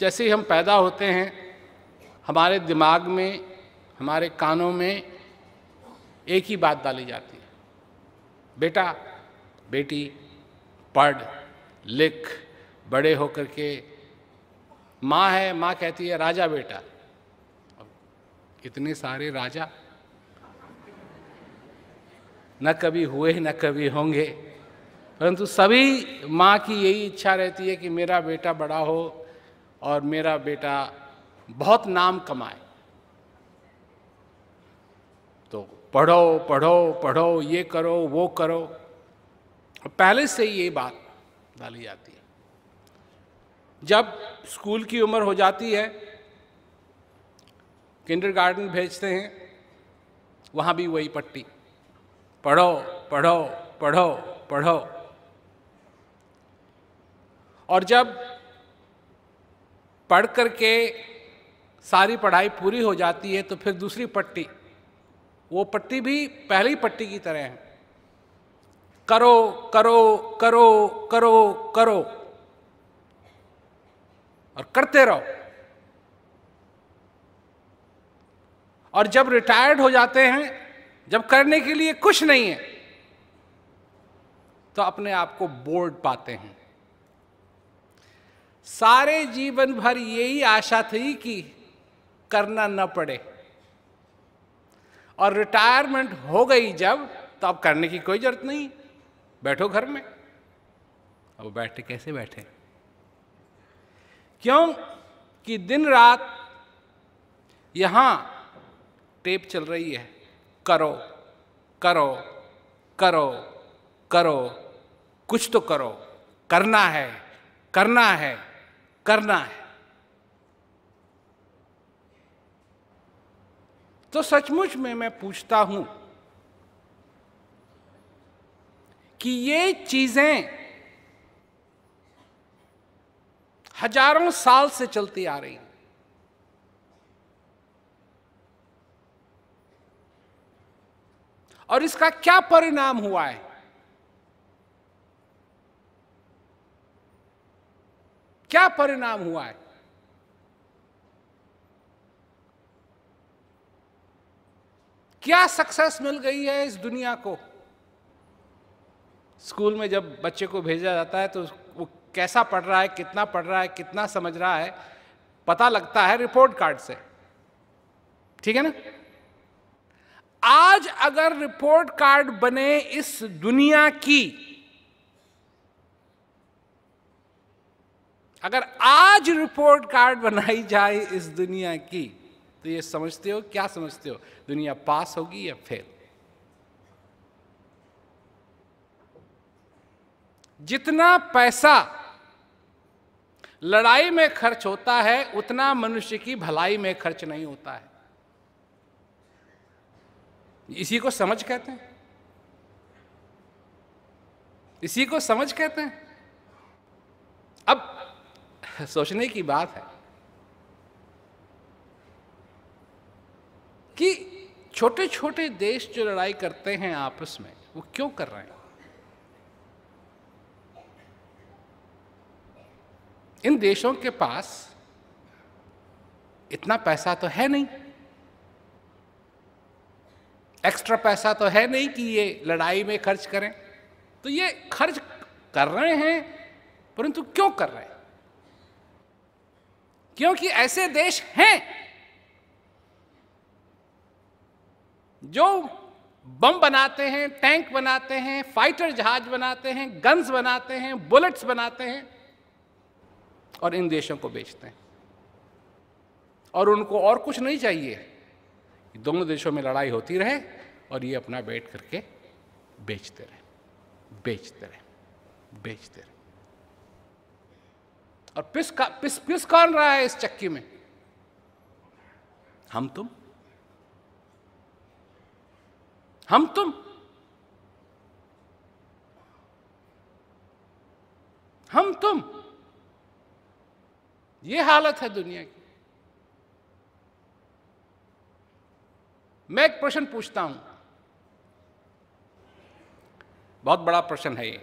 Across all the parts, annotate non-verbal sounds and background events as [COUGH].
जैसे ही हम पैदा होते हैं हमारे दिमाग में हमारे कानों में एक ही बात डाली जाती है बेटा बेटी पढ़ लिख बड़े होकर के माँ है माँ कहती है राजा बेटा इतने सारे राजा न कभी हुए न कभी होंगे परंतु सभी माँ की यही इच्छा रहती है कि मेरा बेटा बड़ा हो और मेरा बेटा बहुत नाम कमाए तो पढ़ो पढ़ो पढ़ो ये करो वो करो पहले से ही ये बात डाली जाती है जब स्कूल की उम्र हो जाती है किंडर गार्डन भेजते हैं वहाँ भी वही पट्टी पढ़ो पढ़ो पढ़ो पढ़ो और जब पढ़ कर के सारी पढ़ाई पूरी हो जाती है तो फिर दूसरी पट्टी वो पट्टी भी पहली पट्टी की तरह है करो करो करो करो करो और करते रहो और जब रिटायर्ड हो जाते हैं जब करने के लिए कुछ नहीं है तो अपने आप को बोर्ड पाते हैं सारे जीवन भर यही आशा थी कि करना न पड़े और रिटायरमेंट हो गई जब तो अब करने की कोई जरूरत नहीं बैठो घर में अब बैठे कैसे बैठे क्यों कि दिन रात यहां टेप चल रही है करो करो करो करो कुछ तो करो करना है करना है करना है तो सचमुच में मैं पूछता हूं कि ये चीजें हजारों साल से चलती आ रही और इसका क्या परिणाम हुआ है क्या परिणाम हुआ है क्या सक्सेस मिल गई है इस दुनिया को स्कूल में जब बच्चे को भेजा जाता है तो वो कैसा पढ़ रहा है कितना पढ़ रहा है कितना समझ रहा है पता लगता है रिपोर्ट कार्ड से ठीक है ना आज अगर रिपोर्ट कार्ड बने इस दुनिया की अगर आज रिपोर्ट कार्ड बनाई जाए इस दुनिया की तो ये समझते हो क्या समझते हो दुनिया पास होगी या फेल जितना पैसा लड़ाई में खर्च होता है उतना मनुष्य की भलाई में खर्च नहीं होता है इसी को समझ कहते हैं इसी को समझ कहते हैं [LAUGHS] सोचने की बात है कि छोटे छोटे देश जो लड़ाई करते हैं आपस में वो क्यों कर रहे हैं इन देशों के पास इतना पैसा तो है नहीं एक्स्ट्रा पैसा तो है नहीं कि ये लड़ाई में खर्च करें तो ये खर्च कर रहे हैं परंतु क्यों कर रहे हैं क्योंकि ऐसे देश हैं जो बम बनाते हैं टैंक बनाते हैं फाइटर जहाज बनाते हैं गन्स बनाते हैं बुलेट्स बनाते हैं और इन देशों को बेचते हैं और उनको और कुछ नहीं चाहिए दोनों देशों में लड़ाई होती रहे और ये अपना बैठ करके बेचते रहे बेचते रहे बेचते रहे और पिस का पिस पिस कौन रहा है इस चक्की में हम तुम हम तुम हम तुम ये हालत है दुनिया की मैं एक प्रश्न पूछता हूं बहुत बड़ा प्रश्न है ये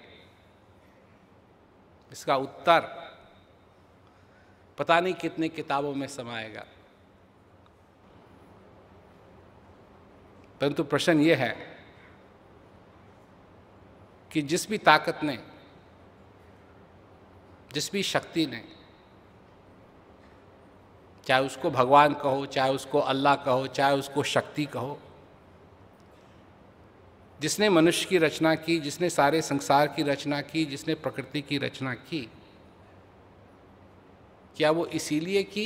इसका उत्तर पता नहीं कितने किताबों में समाएगा परंतु प्रश्न यह है कि जिस भी ताकत ने जिस भी शक्ति ने चाहे उसको भगवान कहो चाहे उसको अल्लाह कहो चाहे उसको शक्ति कहो जिसने मनुष्य की रचना की जिसने सारे संसार की रचना की जिसने प्रकृति की रचना की क्या वो इसीलिए कि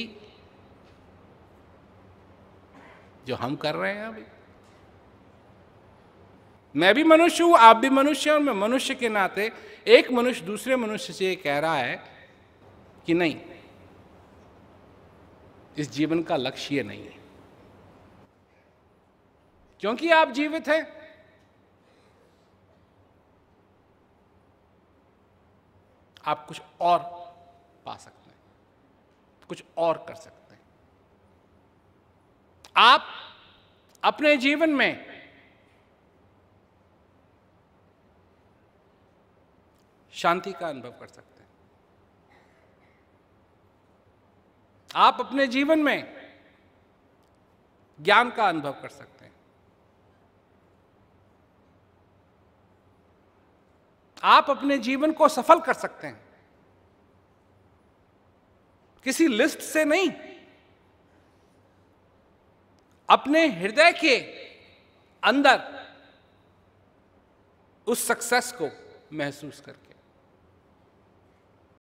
जो हम कर रहे हैं अभी मैं भी मनुष्य हूं आप भी मनुष्य और मैं मनुष्य के नाते एक मनुष्य दूसरे मनुष्य से कह रहा है कि नहीं इस जीवन का लक्ष्य ये नहीं है क्योंकि आप जीवित हैं आप कुछ और पा सकते कुछ और कर सकते हैं आप अपने जीवन में शांति का अनुभव कर सकते हैं आप अपने जीवन में ज्ञान का अनुभव कर सकते हैं आप अपने जीवन को सफल कर सकते हैं किसी लिस्ट से नहीं अपने हृदय के अंदर उस सक्सेस को महसूस करके